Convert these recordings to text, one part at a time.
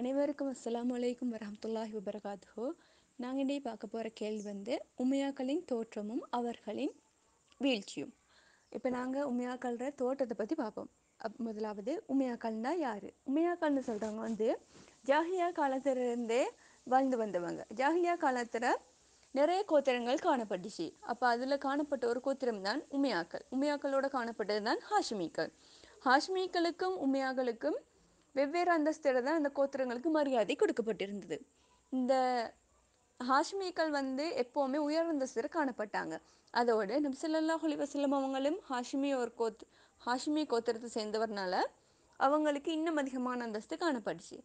அனைவருக்கும் அஸ்லாம் வலைக்கும் வரமத்துல்லாஹி வபரகாத்தோ நாங்கள் இன்றைய பார்க்க போகிற கேள்வி வந்து உமையாக்களின் தோற்றமும் அவர்களின் வீழ்ச்சியும் இப்போ நாங்கள் உமையாக்கள்ற தோற்றத்தை பற்றி பார்ப்போம் முதலாவது உமையாக்கள்னா யார் உமையாக்கள்னு சொல்கிறவங்க வந்து ஜாகியா காலத்திலிருந்தே வாழ்ந்து வந்தவங்க ஜாகியா காலத்தில் நிறைய கோத்திரங்கள் காணப்பட்டுச்சு அப்போ அதில் காணப்பட்ட ஒரு கோத்திரம் தான் உமையாக்கள் உமையாக்களோடு காணப்பட்டது தான் ஹாஷ்மிக்கள் ஹாஷ்மிக்களுக்கும் உமையாக்களுக்கும் வெவ்வேறு அந்தஸ்தில் தான் அந்த கோத்திரங்களுக்கு மரியாதை கொடுக்கப்பட்டிருந்தது இந்த ஹாஷ்மிகள் வந்து எப்போவுமே உயர் அந்தஸ்தில் காணப்பட்டாங்க அதோடு நம் சிலல்லா ஹொலிவசல்லம் அவங்களும் ஹாஷ்மி ஒரு கோத் ஹாஷ்மி கோத்திரத்தை சேர்ந்தவர்னால அவங்களுக்கு இன்னும் அதிகமான அந்தஸ்து காணப்பட்டுச்சு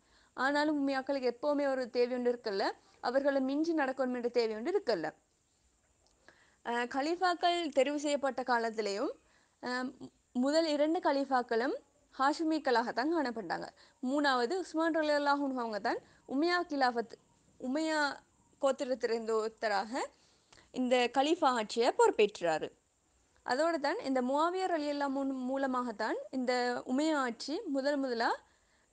ஆனாலும் உண்மையாக்களுக்கு எப்போவுமே ஒரு தேவை ஒன்று இருக்கல அவர்களை மிஞ்சி நடக்கணும் என்ற தேவை ஒன்று இருக்கல கலீஃபாக்கள் தெரிவு செய்யப்பட்ட காலத்திலையும் முதல் இரண்டு கலீஃபாக்களும் தான் காணப்பட்டாங்க மூணாவது உஸ்மான் ரலியல்லாஹும் அவங்க தான் உமையா கிலாஃபத் உமையா கோத்திரத்திலிருந்து ஒருத்தராக இந்த கலீஃபா ஆட்சியை பொறுப்பேற்றாரு அதோடு தான் இந்த முவாவியர் அலியல்லா முன் மூலமாகத்தான் இந்த உமையா ஆட்சி முதல் முதலாக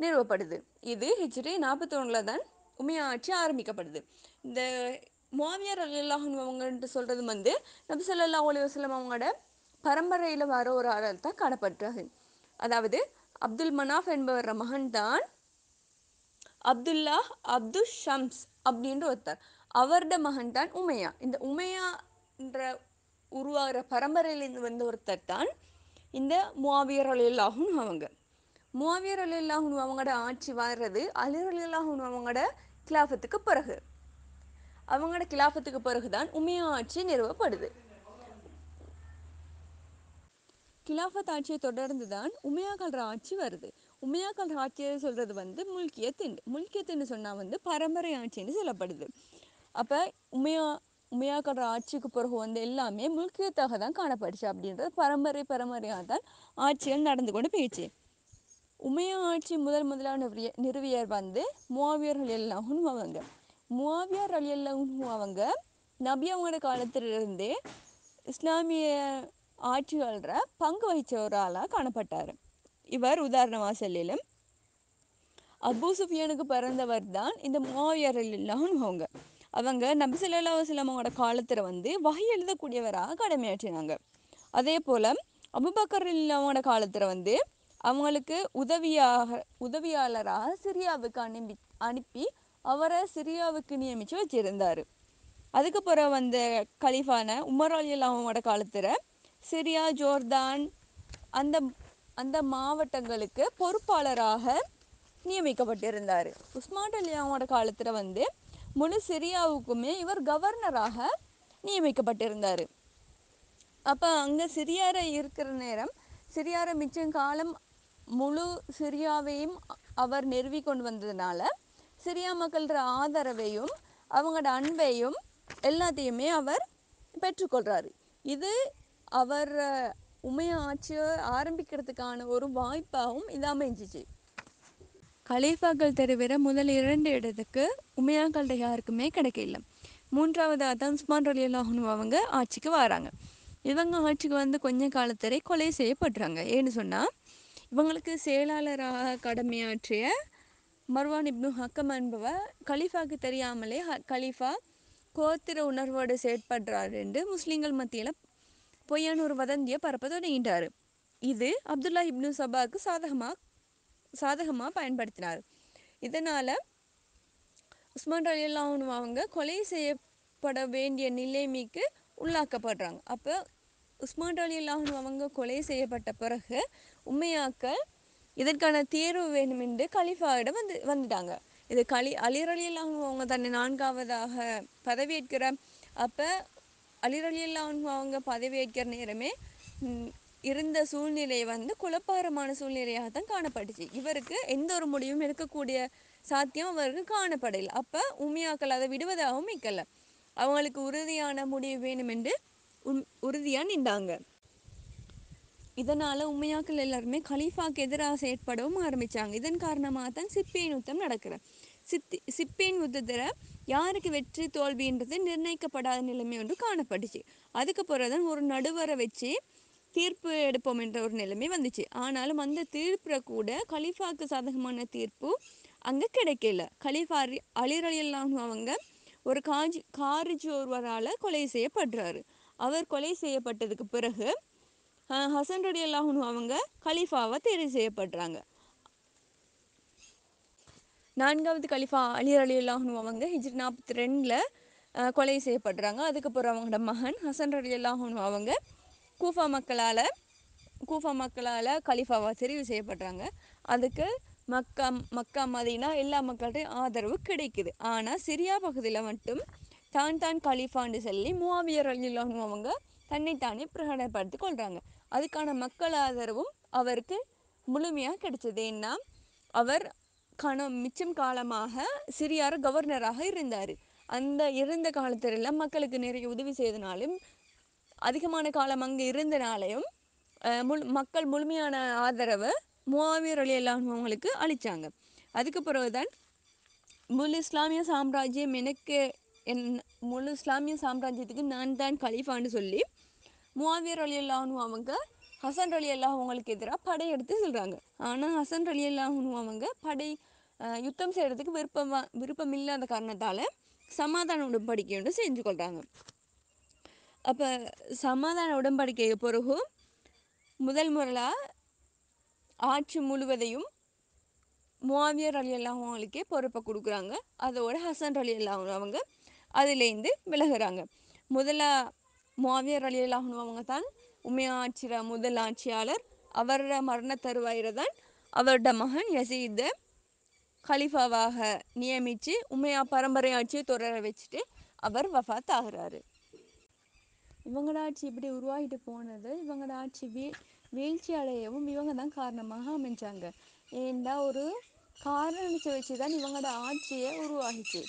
நிறுவப்படுது இது ஹெச்டி நாற்பத்தி ஒன்றில் தான் உமையா ஆட்சி ஆரம்பிக்கப்படுது இந்த முவாவியர் அலியல்லாஹன் அவங்கன்ட்டு சொல்கிறது வந்து நபிசல்லா ஒலி வசலம் அவங்களோட பரம்பரையில் வர ஒரு ஆளால் தான் அதாவது அப்துல் மனாஃப் என்பவர் மகன் தான் அப்துல்லா அப்து ஷம்ஸ் அப்படின்ற ஒருத்தர் அவரோட மகன் தான் உமையா இந்த உமையான்ற உருவாகிற பரம்பரையிலேருந்து வந்த ஒருத்தர் தான் இந்த முவாவியர் அலில்லாஹுன்னு அவங்க மூவியர் அலில்லாஹுன்னு அவங்களோட ஆட்சி வாழ்றது அலிர் அவங்களோட கிலாஃபத்துக்கு பிறகு அவங்களோட கிலாஃபத்துக்கு பிறகுதான் உமையா ஆட்சி நிறுவப்படுது கிலாஃபத் ஆட்சியை தொடர்ந்து தான் உமையா கல்ற ஆட்சி வருது உமையா கல்ற ஆட்சியை சொல்கிறது வந்து முல்கிய திண்டு சொன்னால் வந்து பரம்பரை ஆட்சின்னு சொல்லப்படுது அப்போ உமையா உமையா கல்ற ஆட்சிக்கு பிறகு வந்து எல்லாமே முல்கியத்தாக தான் காணப்படுச்சு அப்படின்றது பரம்பரை பரம்பரையாக தான் ஆட்சிகள் நடந்து கொண்டு போயிடுச்சு உமையா ஆட்சி முதல் முதலாக நிறுவிய நிறுவியர் வந்து மூவியர்கள் எல்லாம் அவங்க மூவியர் அலி அவங்க நபி அவங்களோட காலத்திலிருந்தே இஸ்லாமிய ஆட்சியாளர பங்கு வகிச்சவராலாக காணப்பட்டார் இவர் உதாரணவாசலிலும் அபு சுஃபியானுக்கு பிறந்தவர் தான் இந்த மூவியரில்லான்னு அவங்க அவங்க நபி சொல்லா காலத்தில் வந்து வகை எழுதக்கூடியவராக கடமையாற்றினாங்க அதே போல் அபுபக்கர் அவங்களோட காலத்தில் வந்து அவங்களுக்கு உதவியாக உதவியாளராக சிரியாவுக்கு அனுப்பி அனுப்பி அவரை சிரியாவுக்கு நியமித்து வச்சுருந்தார் அதுக்கப்புறம் வந்த கலிஃபான உமர் அலி அவங்களோட காலத்தில் சிரியா ஜோர்தான் அந்த அந்த மாவட்டங்களுக்கு பொறுப்பாளராக நியமிக்கப்பட்டிருந்தார் உஸ்மான் அலியாவோட காலத்தில் வந்து முழு சிரியாவுக்குமே இவர் கவர்னராக நியமிக்கப்பட்டிருந்தார் அப்போ அங்கே சிரியார இருக்கிற நேரம் சிரியார மிச்சம் காலம் முழு சிரியாவையும் அவர் நிறுவி கொண்டு வந்ததுனால சிரியா மக்கள ஆதரவையும் அவங்களோட அன்பையும் எல்லாத்தையுமே அவர் பெற்றுக்கொள்கிறாரு இது அவர் உமைய ஆட்சியை ஆரம்பிக்கிறதுக்கான ஒரு வாய்ப்பாகவும் இது அமைஞ்சிச்சு கலீஃபாக்கள் தவிர முதல் இரண்டு இடத்துக்கு உமையாக்கள்கிட்ட யாருக்குமே கிடைக்கல மூன்றாவது அதம்ஸ்மான் ரலியல்லாஹனு அவங்க ஆட்சிக்கு வராங்க இவங்க ஆட்சிக்கு வந்து கொஞ்ச காலத்திலே கொலை செய்யப்படுறாங்க ஏன்னு சொன்னால் இவங்களுக்கு செயலாளராக கடமையாற்றிய மர்வான் இப்னு ஹக்கம் என்பவர் கலீஃபாவுக்கு தெரியாமலே ஹ கலீஃபா கோத்திர உணர்வோடு செயற்படுறாரு என்று முஸ்லீம்கள் மத்தியில் பொய்யான ஒரு வதந்தியை பரப்ப தொடங்கிட்டார் இது அப்துல்லா இப்னு சபாக்கு சாதகமாக சாதகமாக பயன்படுத்தினார் இதனால் உஸ்மான் அலி அல்லாஹன் அவங்க கொலை செய்யப்பட வேண்டிய நிலைமைக்கு உள்ளாக்கப்படுறாங்க அப்போ உஸ்மான் அலி அல்லாஹன் அவங்க கொலை செய்யப்பட்ட பிறகு உண்மையாக்க இதற்கான தேர்வு வேணும் என்று கலிஃபாவிடம் வந்து வந்துட்டாங்க இது கலி அலிர் அலி அவங்க தன்னை நான்காவதாக பதவியேற்கிற அப்போ அலி ரலியல்லாஹு அவங்க பதவியேற்கிற நேரமே இருந்த சூழ்நிலை வந்து குழப்பாரமான சூழ்நிலையாக தான் காணப்பட்டுச்சு இவருக்கு எந்த ஒரு முடிவும் எடுக்கக்கூடிய சாத்தியம் அவருக்கு காணப்படலை அப்போ உமியாக்கள் அதை விடுவதாகவும் இக்கலை அவங்களுக்கு உறுதியான முடிவு வேணும் என்று உறுதியாக நின்றாங்க இதனால் உமையாக்கள் எல்லாருமே கலீஃபாக்கு எதிராக செயற்படவும் ஆரம்பித்தாங்க இதன் காரணமாக தான் சிப்பியின் யுத்தம் நடக்கிறது சித்தி சிப்பியின் யுத்தத்தில் யாருக்கு வெற்றி தோல்வின்றது நிர்ணயிக்கப்படாத நிலைமை ஒன்று காணப்பட்டுச்சு அதுக்கு பிறகுதான் ஒரு நடுவரை வச்சு தீர்ப்பு எடுப்போம் என்ற ஒரு நிலைமை வந்துச்சு ஆனாலும் அந்த தீர்ப்பில் கூட கலீஃபாவுக்கு சாதகமான தீர்ப்பு அங்கே கிடைக்கல கலீஃபா அலி அவங்க ஒரு காஜி காரிஜ் ஒருவரால் கொலை செய்யப்படுறாரு அவர் கொலை செய்யப்பட்டதுக்கு பிறகு ஹசன் ரடி அல்லாஹூன் அவங்க கலீஃபாவை தேர்வு செய்யப்படுறாங்க நான்காவது கலிஃபா அலி அலி அல்லாஹ்னு அவங்க ஹிஜ்ரி நாற்பத்தி ரெண்டில் கொலை செய்யப்படுறாங்க அதுக்கப்புறம் அவங்களோட மகன் ஹசன் அலி அல்லாஹ்னு அவங்க கூஃபா மக்களால் கூஃபா மக்களால் கலிஃபாவாக தெரிவு செய்யப்படுறாங்க அதுக்கு மக்கா மக்கா மதினா எல்லா மக்கள்கிட்டையும் ஆதரவு கிடைக்குது ஆனால் சிரியா பகுதியில் மட்டும் தான் தான் கலிஃபான்னு சொல்லி மூவாவியர் அலிலான்னு அவங்க தன்னைத்தானே பிரகடனப்படுத்தி கொள்கிறாங்க அதுக்கான மக்கள் ஆதரவும் அவருக்கு முழுமையாக கிடைச்சது ஏன்னா அவர் கணம் மிச்சம் காலமாக சிறியார் கவர்னராக இருந்தார் அந்த இருந்த காலத்தில் மக்களுக்கு நிறைய உதவி செய்தனாலும் அதிகமான காலம் அங்கே இருந்தனாலையும் முழு மக்கள் முழுமையான ஆதரவை மூவாவியர் அலி அவங்களுக்கு அளித்தாங்க அதுக்கு பிறகுதான் முழு இஸ்லாமிய சாம்ராஜ்யம் எனக்கு என் முழு இஸ்லாமிய சாம்ராஜ்யத்துக்கு நான் தான் கலீஃபான்னு சொல்லி மூவாவியர் அலி அவங்க ஹசன் அலி அல்லாஹ் எதிராக படை எடுத்து சொல்கிறாங்க ஆனால் ஹசன் அலி அல்லாஹ் அவங்க படை யுத்தம் செய்கிறதுக்கு விருப்பமாக விருப்பம் இல்லாத காரணத்தால் சமாதான உடன்படிக்கை ஒன்று செஞ்சு கொள்கிறாங்க அப்போ சமாதான உடன்படிக்கைக்கு பிறகு முதல் முறையாக ஆட்சி முழுவதையும் மாவியர் அலி அல்லாஹ் பொறுப்பை கொடுக்குறாங்க அதோட ஹசன் அலி அல்லாஹ் அவங்க அதுலேருந்து விலகிறாங்க முதல்ல மாவியர் அலி அல்லாஹ் அவங்க தான் உமையாச்சிர முதல் ஆட்சியாளர் அவரோட மரண தருவாயில தான் அவரோட மகன் யசீத கலிஃபாவாக நியமித்து உமையா பரம்பரை ஆட்சியை தொடர வச்சுட்டு அவர் வஃத் ஆகிறாரு இவங்களோட ஆட்சி இப்படி உருவாகிட்டு போனது இவங்களோட ஆட்சி வீ வீழ்ச்சி அடையவும் இவங்க தான் காரணமாக அமைஞ்சாங்க ஏண்டா ஒரு காரணத்தை வச்சு தான் இவங்களோட ஆட்சியை உருவாகிச்சு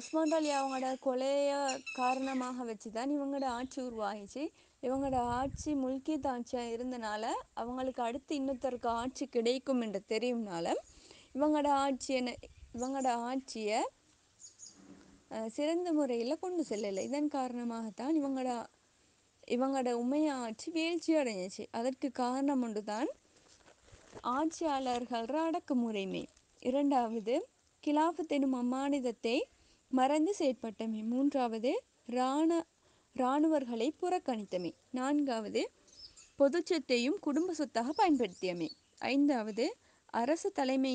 உஸ்மான் அலி அவங்களோட கொலையை காரணமாக வச்சு தான் இவங்களோட ஆட்சி உருவாகிச்சு இவங்களோட ஆட்சி முல்கித் ஆட்சியாக இருந்தனால் அவங்களுக்கு அடுத்து இன்னொருத்தருக்கு ஆட்சி கிடைக்கும் என்று தெரியும்னால் இவங்களோட ஆட்சி என்ன இவங்களோட ஆட்சியை சிறந்த முறையில் கொண்டு செல்லலை இதன் காரணமாகத்தான் இவங்களோட இவங்களோட உண்மைய ஆட்சி வீழ்ச்சி அடைஞ்சிச்சு அதற்கு காரணம் ஒன்றுதான் தான் ஆட்சியாளர்கள் முறைமை இரண்டாவது கிலாஃபத் எனும் அம்மானிதத்தை மறந்து செயற்பட்டமை மூன்றாவது இராண இராணுவர்களை புறக்கணித்தமை நான்காவது பொது சொத்தையும் குடும்ப சொத்தாக பயன்படுத்தியமை ஐந்தாவது அரசு தலைமை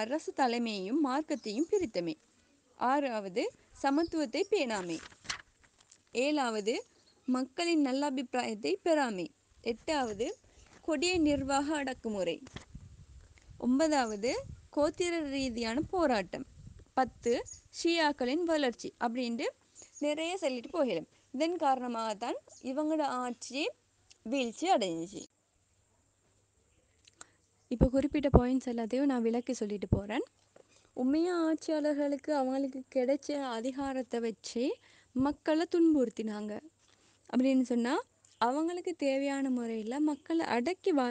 அரசு தலைமையையும் மார்க்கத்தையும் பிரித்தமை ஆறாவது சமத்துவத்தை பேணாமை ஏழாவது மக்களின் நல்லபிப்பிராயத்தை பெறாமை எட்டாவது கொடிய நிர்வாக அடக்குமுறை ஒன்பதாவது கோத்திர ரீதியான போராட்டம் பத்து ஷியாக்களின் வளர்ச்சி அப்படின்ட்டு நிறைய சொல்லிட்டு போகிறேன் இதன் காரணமாகத்தான் இவங்களோட ஆட்சி வீழ்ச்சி அடைஞ்சிச்சு இப்போ குறிப்பிட்ட பாயிண்ட்ஸ் எல்லாத்தையும் நான் விளக்கி சொல்லிட்டு போகிறேன் உண்மையாக ஆட்சியாளர்களுக்கு அவங்களுக்கு கிடைச்ச அதிகாரத்தை வச்சு மக்களை துன்புறுத்தினாங்க அப்படின்னு சொன்னால் அவங்களுக்கு தேவையான முறையில் மக்களை அடக்கி வ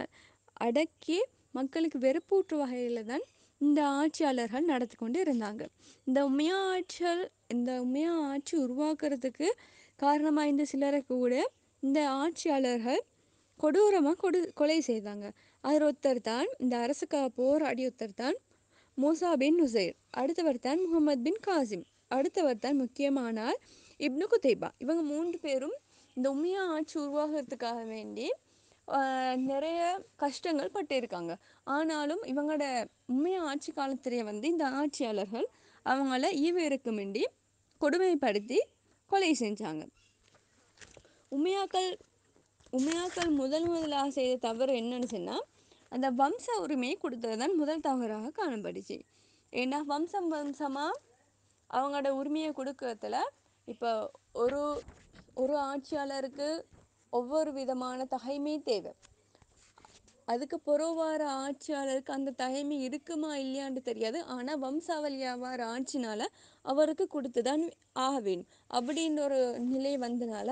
அடக்கி மக்களுக்கு வெறுப்பூற்று வகையில் தான் இந்த ஆட்சியாளர்கள் நடத்தி கொண்டு இருந்தாங்க இந்த உண்மையா ஆட்சியால் இந்த உண்மையா ஆட்சி உருவாக்குறதுக்கு காரணமாக இந்த சிலரை கூட இந்த ஆட்சியாளர்கள் கொடூரமாக கொடு கொலை செய்தாங்க அதில் ஒருத்தர் தான் இந்த அரசுக்காக போராடி ஒருத்தர் தான் மூசா பின் நுசைர் அடுத்தவர் தான் முகமது பின் காசிம் அடுத்தவர் தான் முக்கியமானார் இப்னு குத்தைபா இவங்க மூன்று பேரும் இந்த உண்மையா ஆட்சி உருவாகிறதுக்காக வேண்டி நிறைய கஷ்டங்கள் பட்டிருக்காங்க ஆனாலும் இவங்களோட உண்மையா ஆட்சி காலத்திலேயே வந்து இந்த ஆட்சியாளர்கள் அவங்கள ஈவிறக்குமின்றி கொடுமைப்படுத்தி கொலை செஞ்சாங்க உமையாக்கள் உமையாக்கள் முதன் முதலாக செய்த தவறு என்னன்னு சொன்னால் அந்த வம்ச உரிமையை கொடுத்தது தான் முதல் தவறாக காணப்படுச்சு ஏன்னா வம்சம் வம்சமாக அவங்களோட உரிமையை கொடுக்கறதுல இப்போ ஒரு ஒரு ஆட்சியாளருக்கு ஒவ்வொரு விதமான தகைமை தேவை அதுக்கு புறவார ஆட்சியாளருக்கு அந்த தலைமை இருக்குமா இல்லையான்னு தெரியாது ஆனால் வம்சாவளியாவார ஆட்சினால் அவருக்கு கொடுத்துதான் தான் ஆக வேணும் அப்படின்ற ஒரு நிலை வந்தனால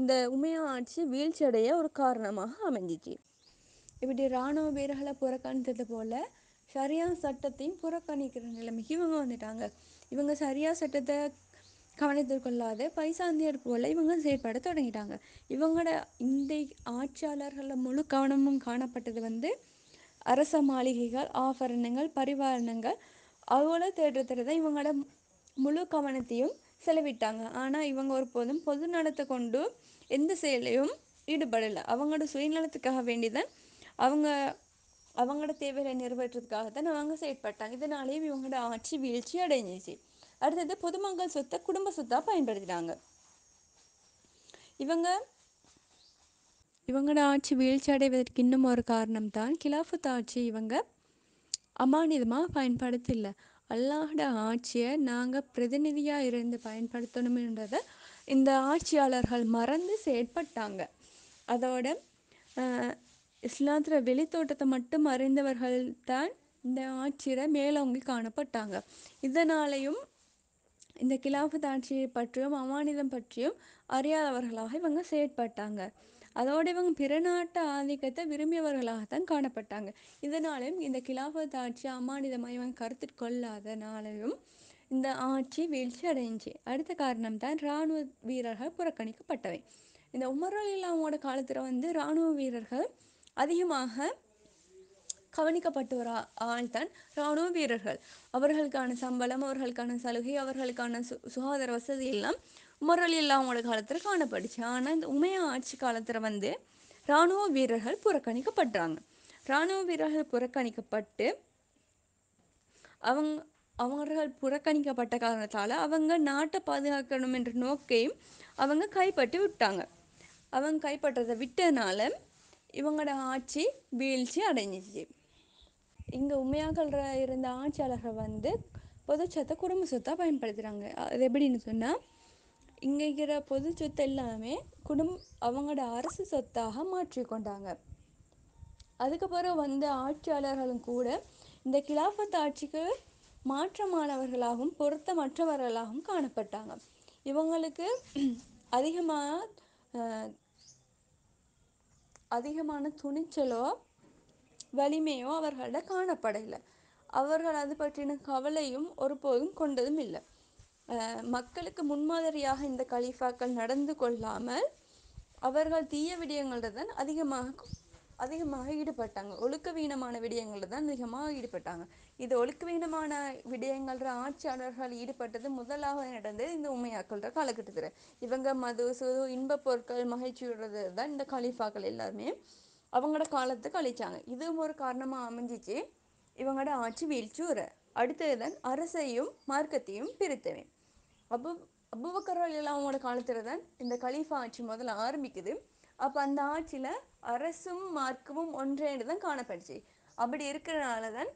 இந்த உமையா ஆட்சி வீழ்ச்சியடைய ஒரு காரணமாக அமைஞ்சிச்சு இப்படி இராணுவ வீரர்களை புறக்கணித்தது போல் சரியா சட்டத்தையும் புறக்கணிக்கிற நிலைமைக்கு இவங்க வந்துட்டாங்க இவங்க சரியா சட்டத்தை கவனத்திற்கொள்ளாது பைசாந்தியர் போல இவங்க செயற்பட தொடங்கிட்டாங்க இவங்களோட இந்த ஆட்சியாளர்களில் முழு கவனமும் காணப்பட்டது வந்து அரச மாளிகைகள் ஆபரணங்கள் பரிவாரணங்கள் அவங்கள தேடுறதுல தான் இவங்களோட முழு கவனத்தையும் செலவிட்டாங்க ஆனால் இவங்க ஒரு போதும் பொது நலத்தை கொண்டு எந்த செயலையும் ஈடுபடலை அவங்களோட சுயநலத்துக்காக வேண்டிதான் அவங்க அவங்களோட தேவைகளை நிறைவேற்றுறதுக்காக தான் அவங்க செயற்பட்டாங்க இதனாலேயே இவங்களோட ஆட்சி வீழ்ச்சி அடைஞ்சிச்சு அடுத்தது பொதுமக்கள் சொத்தை குடும்ப சொத்தாக பயன்படுத்தினாங்க இவங்க இவங்களோட ஆட்சி வீழ்ச்சி அடைவதற்கு இன்னும் ஒரு காரணம் தான் கிலாஃபுத் ஆட்சி இவங்க அமானிதமாக பயன்படுத்தல அல்லாஹோட ஆட்சியை நாங்கள் பிரதிநிதியாக இருந்து பயன்படுத்தணுமென்றதை இந்த ஆட்சியாளர்கள் மறந்து செயற்பட்டாங்க அதோட இஸ்லாத்துல வெளித்தோட்டத்தை மட்டும் அறிந்தவர்கள் தான் இந்த ஆட்சியில் மேலோங்கி காணப்பட்டாங்க இதனாலையும் இந்த கிலாஃபத் ஆட்சியை பற்றியும் அமானிதம் பற்றியும் அறியாதவர்களாக இவங்க செயற்பட்டாங்க அதோடு இவங்க பிறநாட்டு ஆதிக்கத்தை விரும்பியவர்களாகத்தான் காணப்பட்டாங்க இதனாலும் இந்த கிலாஃபத் ஆட்சி அமானிதமாக இவங்க கருத்து கொள்ளாதனாலையும் இந்த ஆட்சி வீழ்ச்சி அடைஞ்சி அடுத்த காரணம் தான் இராணுவ வீரர்கள் புறக்கணிக்கப்பட்டவை இந்த உமரல் இல்லாமோட காலத்தில் வந்து இராணுவ வீரர்கள் அதிகமாக கவனிக்கப்பட்டு வர ஆள்தான் இராணுவ வீரர்கள் அவர்களுக்கான சம்பளம் அவர்களுக்கான சலுகை அவர்களுக்கான சு சுகாதார வசதி எல்லாம் முரளி இல்லாமங்களோட காலத்தில் காணப்படுச்சு ஆனால் இந்த உமையா ஆட்சி காலத்தில் வந்து இராணுவ வீரர்கள் புறக்கணிக்கப்படுறாங்க இராணுவ வீரர்கள் புறக்கணிக்கப்பட்டு அவங்க அவர்கள் புறக்கணிக்கப்பட்ட காரணத்தால் அவங்க நாட்டை பாதுகாக்கணும் என்ற நோக்கையும் அவங்க கைப்பற்றி விட்டாங்க அவங்க கைப்பற்றதை விட்டதுனால இவங்களோட ஆட்சி வீழ்ச்சி அடைஞ்சிச்சு இங்கே உண்மையாக இருந்த ஆட்சியாளர்கள் வந்து பொது சொத்தை குடும்ப சொத்தாக பயன்படுத்துகிறாங்க அது எப்படின்னு சொன்னால் இங்கே இருக்கிற பொது சொத்து எல்லாமே குடும் அவங்களோட அரசு சொத்தாக மாற்றிக்கொண்டாங்க அதுக்கப்புறம் வந்த ஆட்சியாளர்களும் கூட இந்த கிலாஃபத் ஆட்சிக்கு மாற்றமானவர்களாகவும் பொருத்தமற்றவர்களாகவும் காணப்பட்டாங்க இவங்களுக்கு அதிகமாக அதிகமான துணிச்சலோ வலிமையும் அவர்களிடம் காணப்படலை அவர்கள் அது பற்றின கவலையும் ஒருபோதும் கொண்டதும் இல்லை மக்களுக்கு முன்மாதிரியாக இந்த கலீஃபாக்கள் நடந்து கொள்ளாமல் அவர்கள் தீய விடயங்களில் தான் அதிகமாக அதிகமாக ஈடுபட்டாங்க ஒழுக்க விடயங்களில் தான் அதிகமாக ஈடுபட்டாங்க இது ஒழுக்க விடயங்கள்ற ஆட்சியாளர்கள் ஈடுபட்டது முதலாக நடந்தது இந்த உண்மையாக்கள்ற காலகட்டத்தில் இவங்க மது சுது இன்பப் பொருட்கள் மகிழ்ச்சி விடுறது தான் இந்த கலீஃபாக்கள் எல்லாருமே அவங்களோட காலத்தை கழிச்சாங்க இதுவும் ஒரு காரணமாக அமைஞ்சிச்சு இவங்களோட ஆட்சி வீழ்ச்சூற அடுத்ததுதான் அரசையும் மார்க்கத்தையும் பிரித்தவன் அபு அபுபக்கர்கள் எல்லாம் அவங்களோட காலத்தில் தான் இந்த கலீஃபா ஆட்சி முதல்ல ஆரம்பிக்குது அப்போ அந்த ஆட்சியில் அரசும் மார்க்கமும் ஒன்றேன்னு தான் காணப்படுச்சு அப்படி இருக்கிறனால தான்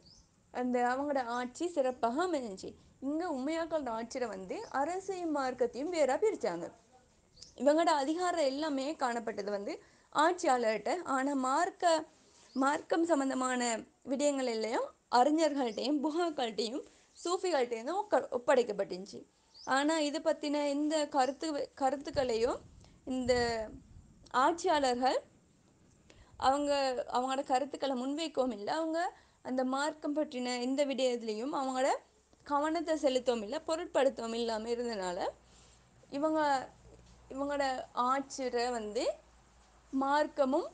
அந்த அவங்களோட ஆட்சி சிறப்பாக அமைஞ்சிச்சு இங்கே உண்மையாக்களோட ஆட்சியில் வந்து அரசையும் மார்க்கத்தையும் வேறாக பிரித்தாங்க இவங்களோட அதிகாரம் எல்லாமே காணப்பட்டது வந்து ஆட்சியாளர்கிட்ட ஆனால் மார்க்க மார்க்கம் சம்மந்தமான விடயங்கள் இல்லையும் அறிஞர்கள்ட்டையும் புகாக்கள்கிட்டையும் சூஃபிகள்கிட்டையும் தான் ஒக்க ஒப்படைக்கப்பட்டுச்சு ஆனால் இது பற்றின இந்த கருத்து கருத்துக்களையும் இந்த ஆட்சியாளர்கள் அவங்க அவங்களோட கருத்துக்களை முன்வைக்கவும் இல்லை அவங்க அந்த மார்க்கம் பற்றின எந்த விடயத்துலேயும் அவங்களோட கவனத்தை செலுத்தவும் இல்லை பொருட்படுத்தவும் இல்லாமல் இருந்தனால இவங்க இவங்களோட ஆட்சியரை வந்து மார்க்கமும்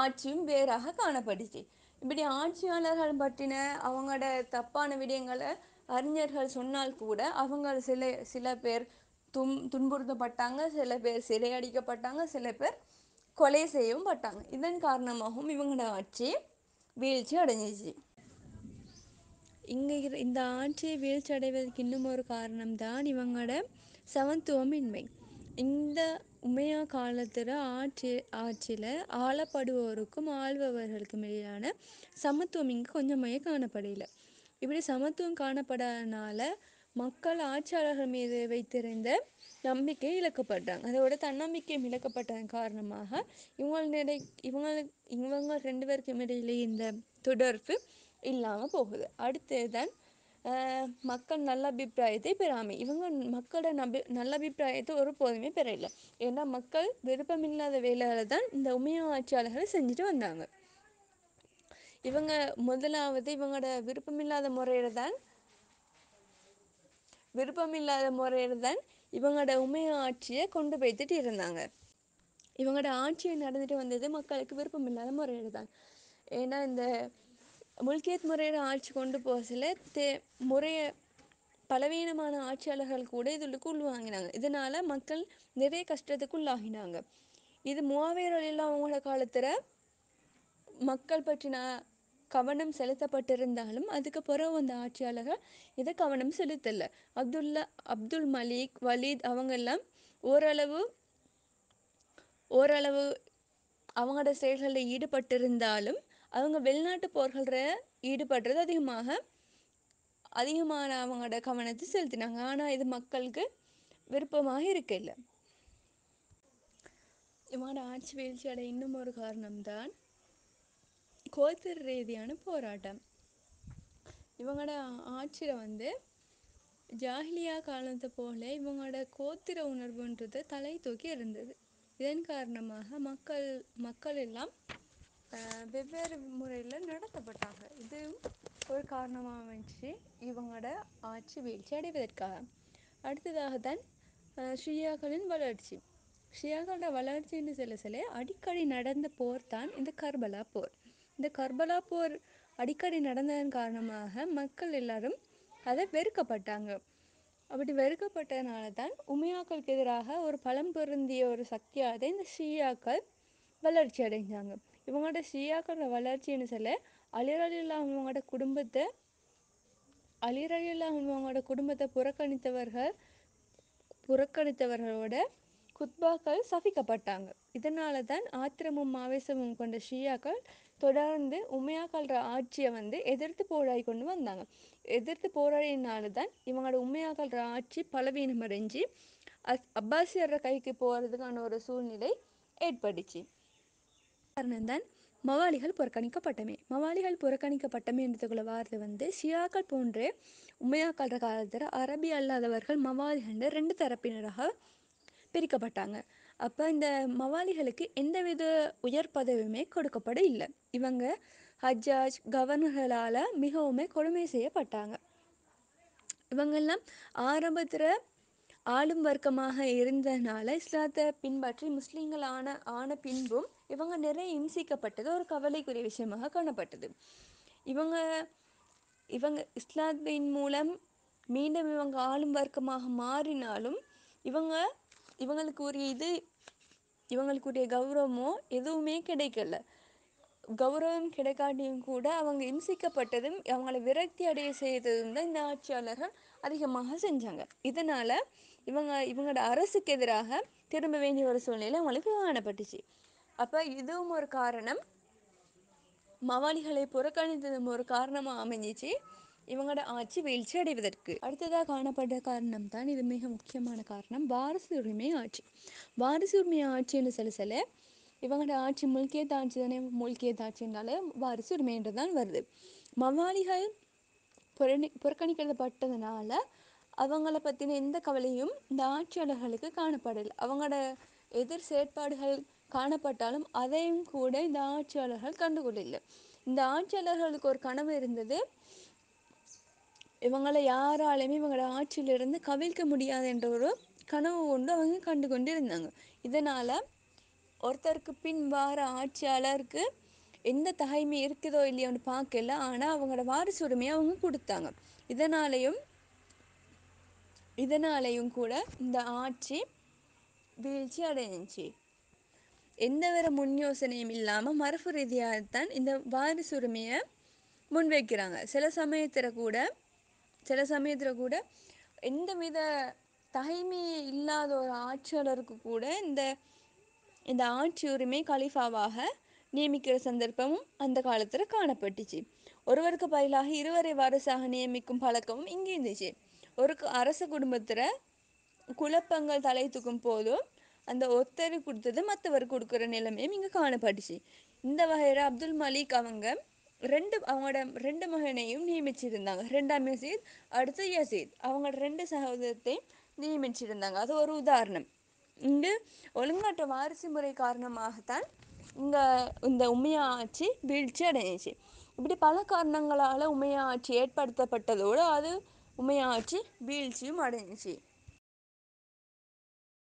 ஆட்சியும் வேறாக காணப்படுச்சு இப்படி ஆட்சியாளர்கள் பற்றின அவங்களோட தப்பான விடயங்களை அறிஞர்கள் சொன்னால் கூட அவங்க சில சில பேர் தும் துன்புறுத்தப்பட்டாங்க சில பேர் சிறையடிக்கப்பட்டாங்க சில பேர் கொலை செய்யவும் பட்டாங்க இதன் காரணமாகவும் இவங்களோட ஆட்சி வீழ்ச்சி அடைஞ்சிச்சு இங்கே இந்த ஆட்சியை வீழ்ச்சி அடைவதற்கு இன்னும் ஒரு காரணம்தான் இவங்களோட சமத்துவமின்மை இந்த உமையா காலத்தில் ஆட்சி ஆட்சியில் ஆளப்படுவோருக்கும் ஆள்பவர்களுக்கும் இடையிலான சமத்துவம் இங்கே கொஞ்சமே காணப்படையில இப்படி சமத்துவம் காணப்படாதனால மக்கள் ஆட்சியாளர்கள் மீது வைத்திருந்த நம்பிக்கை இழக்கப்பட்டாங்க அதோட தன்னம்பிக்கையும் இழக்கப்பட்டதன் காரணமாக இவங்களுடைய இவங்களுக்கு இவங்க ரெண்டு பேருக்கும் இடையிலே இந்த தொடர்பு இல்லாமல் போகுது அடுத்ததுதான் மக்கள் நல்ல அபிப்பிராயத்தை பெறாமை இவங்க மக்களோட நபி நல்ல அபிப்பிராயத்தை ஒருபோதுமே பெறல ஏன்னா மக்கள் விருப்பமில்லாத வேலைகளை தான் இந்த உமையோ ஆட்சியாளர்கள் செஞ்சுட்டு வந்தாங்க இவங்க முதலாவது இவங்களோட விருப்பமில்லாத முறையில தான் விருப்பமில்லாத முறையில் தான் இவங்களோட உமைய ஆட்சியை கொண்டு போய்த்துட்டு இருந்தாங்க இவங்களோட ஆட்சியை நடந்துட்டு வந்தது மக்களுக்கு விருப்பமில்லாத முறையில் தான் ஏன்னா இந்த முல்கியத் முறையில் ஆட்சி கொண்டு போக சில தே முறைய பலவீனமான ஆட்சியாளர்கள் கூட இதுக்கு உள்வாங்கினாங்க இதனால் மக்கள் நிறைய கஷ்டத்துக்கு உள்ளாகினாங்க இது மூவாவேரர் வழியெல்லாம் அவங்களோட காலத்தில் மக்கள் பற்றின கவனம் செலுத்தப்பட்டிருந்தாலும் அதுக்கு பிறகு வந்த ஆட்சியாளர்கள் இதை கவனம் செலுத்தலை அப்துல்லா அப்துல் மலிக் வலீத் அவங்க எல்லாம் ஓரளவு ஓரளவு அவங்களோட செயல்களில் ஈடுபட்டிருந்தாலும் அவங்க வெளிநாட்டு போர்களில் ஈடுபடுறது அதிகமாக அதிகமான அவங்களோட கவனத்தை செலுத்தினாங்க ஆனால் இது மக்களுக்கு விருப்பமாக இருக்கையில் இவங்களோட ஆட்சி வீழ்ச்சியோட இன்னும் ஒரு காரணம்தான் கோத்திர ரீதியான போராட்டம் இவங்களோட ஆட்சியில் வந்து ஜாஹிலியா காலத்தை போல இவங்களோட கோத்திர உணர்வுன்றது தலை தூக்கி இருந்தது இதன் காரணமாக மக்கள் மக்கள் எல்லாம் வெவ்வேறு முறையில் நடத்தப்பட்டாங்க இதுவும் ஒரு காரணமாக அமைஞ்சு இவங்களோட ஆட்சி வீழ்ச்சி அடைவதற்காக அடுத்ததாக தான் ஷியாக்களின் வளர்ச்சி ஷியாக்களோட வளர்ச்சின்னு சொல்ல சொல்ல அடிக்கடி நடந்த போர் தான் இந்த கர்பலா போர் இந்த கர்பலா போர் அடிக்கடி நடந்ததன் காரணமாக மக்கள் எல்லாரும் அதை வெறுக்கப்பட்டாங்க அப்படி வெறுக்கப்பட்டதுனால தான் உமையாக்களுக்கு எதிராக ஒரு பலம் பொருந்திய ஒரு சக்தியாக இந்த ஷியாக்கள் வளர்ச்சி அடைஞ்சாங்க இவங்களோட ஷியாக்களோட வளர்ச்சின்னு சொல்ல அலிரலில்லா அவங்களோட குடும்பத்தை அலிரலில்லா அவங்களோட குடும்பத்தை புறக்கணித்தவர்கள் புறக்கணித்தவர்களோட குத்பாக்கள் சபிக்கப்பட்டாங்க இதனால தான் ஆத்திரமும் ஆவேசமும் கொண்ட ஷியாக்கள் தொடர்ந்து உமையாக்கள ஆட்சியை வந்து எதிர்த்து போராடி கொண்டு வந்தாங்க எதிர்த்து போராடினால தான் இவங்களோட உமையாக்கள ஆட்சி பலவீனமடைஞ்சு அஸ் அப்பாசியர் கைக்கு போகிறதுக்கான ஒரு சூழ்நிலை ஏற்பட்டுச்சு காரணம்தான் மவாலிகள் புறக்கணிக்கப்பட்டமே மவாலிகள் புறக்கணிக்கப்பட்டமே என்றதுக்குள்ள வார்த்தை வந்து ஷியாக்கள் போன்றே உமையாக்கள் காலத்தில் அரபி அல்லாதவர்கள் மவாலிகள் ரெண்டு தரப்பினராக பிரிக்கப்பட்டாங்க அப்போ இந்த மவாலிகளுக்கு எந்தவித உயர் பதவியுமே கொடுக்கப்பட இல்லை இவங்க ஹஜாஜ் கவர்னர்களால் மிகவும் கொடுமை செய்யப்பட்டாங்க இவங்கெல்லாம் ஆரம்பத்தில் ஆளும் வர்க்கமாக இருந்ததுனால இஸ்லாத்தை பின்பற்றி முஸ்லீம்கள் ஆன ஆன பின்பும் இவங்க நிறைய இம்சிக்கப்பட்டது ஒரு கவலைக்குரிய விஷயமாக காணப்பட்டது இவங்க இவங்க இஸ்லாத்தின் மூலம் மீண்டும் இவங்க ஆளும் வர்க்கமாக மாறினாலும் இவங்க இவங்களுக்கு உரிய இது இவங்களுக்குரிய கௌரவமோ எதுவுமே கிடைக்கல கௌரவம் கிடைக்காட்டியும் கூட அவங்க இம்சிக்கப்பட்டதும் அவங்களை விரக்தி அடைய செய்ததும் தான் இந்த ஆட்சியாளர்கள் அதிகமாக செஞ்சாங்க இதனால் இவங்க இவங்களோட அரசுக்கு எதிராக திரும்ப வேண்டிய ஒரு சூழ்நிலை அவங்களுக்கு காணப்பட்டுச்சு அப்போ இதுவும் ஒரு காரணம் மவாலிகளை புறக்கணித்ததும் ஒரு காரணமாக அமைஞ்சிச்சு இவங்களோட ஆட்சி வீழ்ச்சி அடைவதற்கு அடுத்ததாக காணப்பட்ட காரணம் தான் இது மிக முக்கியமான காரணம் வாரிசு உரிமை ஆட்சி வாரிசு உரிமை ஆட்சின்னு சொல்ல சொல்ல இவங்களோட ஆட்சி முல்கியத் ஆட்சி தானே முல்கியத் ஆட்சினாலே வாரிசு உரிமைன்றது தான் வருது மவாலிகள் புறணி புறக்கணிக்கப்பட்டதுனால அவங்கள பற்றின எந்த கவலையும் இந்த ஆட்சியாளர்களுக்கு காணப்படலை அவங்களோட எதிர் செயற்பாடுகள் காணப்பட்டாலும் அதையும் கூட இந்த ஆட்சியாளர்கள் கண்டுகொள்ளவில்லை இந்த ஆட்சியாளர்களுக்கு ஒரு கனவு இருந்தது இவங்களை யாராலையுமே இவங்களோட ஆட்சியிலிருந்து கவிழ்க்க முடியாது என்ற ஒரு கனவு கொண்டு அவங்க கண்டு கொண்டு இருந்தாங்க இதனால் ஒருத்தருக்கு பின் வார ஆட்சியாளருக்கு எந்த தகைமை இருக்குதோ இல்லையோன்னு பார்க்கல ஆனால் அவங்களோட வாரிசு உரிமையை அவங்க கொடுத்தாங்க இதனாலையும் இதனாலேயும் கூட இந்த ஆட்சி வீழ்ச்சி அடைஞ்சிச்சு எந்த ஒரு முன் யோசனையும் இல்லாமல் மரபு ரீதியாகத்தான் இந்த வாரிசுரிமையை முன்வைக்கிறாங்க சில சமயத்தில் கூட சில சமயத்தில் கூட எந்த வித தகைமையே இல்லாத ஒரு ஆட்சியாளருக்கு கூட இந்த இந்த ஆட்சி உரிமை கலிஃபாவாக நியமிக்கிற சந்தர்ப்பமும் அந்த காலத்தில் காணப்பட்டுச்சு ஒருவருக்கு பதிலாக இருவரை வாரிசாக நியமிக்கும் பழக்கமும் இங்கே இருந்துச்சு ஒரு அரச குடும்பத்தில் குழப்பங்கள் தலை தூக்கும் போதும் அந்த ஒருத்தர் கொடுத்தது மற்றவர் கொடுக்குற நிலைமையும் இங்கே காணப்பட்டுச்சு இந்த வகையில் அப்துல் மலிக் அவங்க ரெண்டு அவங்களோட ரெண்டு மகனையும் நியமிச்சிருந்தாங்க ரெண்டாம் யசீத் அடுத்து யசீத் அவங்களோட ரெண்டு சகோதரத்தையும் நியமிச்சிருந்தாங்க அது ஒரு உதாரணம் இங்கு ஒழுங்காற்ற வாரிசு முறை காரணமாகத்தான் இங்கே இந்த உமையா ஆட்சி வீழ்ச்சி அடைஞ்சிச்சு இப்படி பல காரணங்களால் உமையா ஆட்சி ஏற்படுத்தப்பட்டதோடு அது உமையாச்சு வீழ்ச்சியும் அடைஞ்சிச்சு